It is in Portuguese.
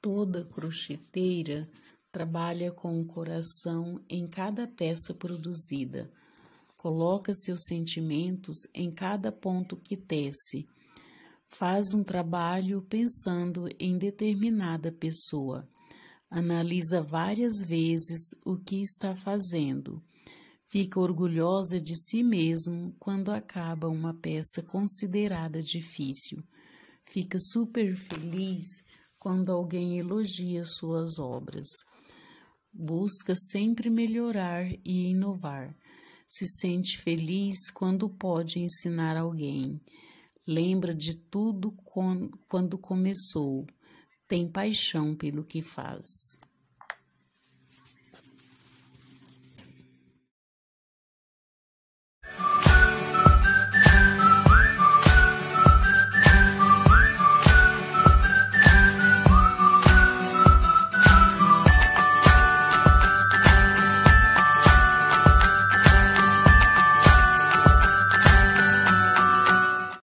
Toda crocheteira trabalha com o coração em cada peça produzida. Coloca seus sentimentos em cada ponto que tece. Faz um trabalho pensando em determinada pessoa. Analisa várias vezes o que está fazendo. Fica orgulhosa de si mesmo quando acaba uma peça considerada difícil. Fica super feliz quando alguém elogia suas obras. Busca sempre melhorar e inovar. Se sente feliz quando pode ensinar alguém. Lembra de tudo quando começou. Tem paixão pelo que faz.